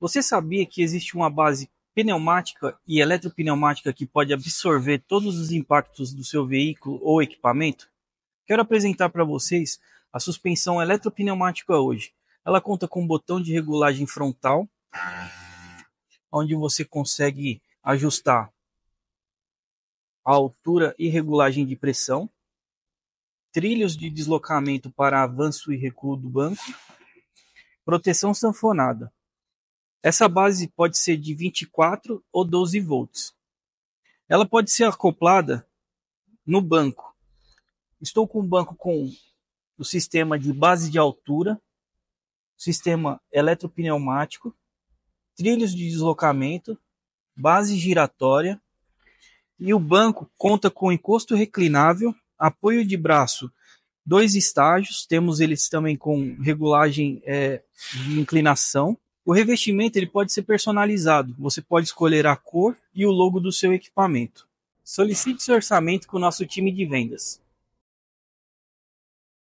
Você sabia que existe uma base pneumática e eletropneumática que pode absorver todos os impactos do seu veículo ou equipamento? Quero apresentar para vocês a suspensão eletropneumática hoje. Ela conta com um botão de regulagem frontal, onde você consegue ajustar a altura e regulagem de pressão, trilhos de deslocamento para avanço e recuo do banco, proteção sanfonada, essa base pode ser de vinte e quatro ou doze volts. Ela pode ser acoplada no banco. Estou com um banco com o sistema de base de altura, sistema eletropneumático, trilhos de deslocamento, base giratória e o banco conta com encosto reclinável, apoio de braço, dois estágios, temos eles também com regulagem é, de inclinação o revestimento ele pode ser personalizado. Você pode escolher a cor e o logo do seu equipamento. Solicite seu orçamento com o nosso time de vendas.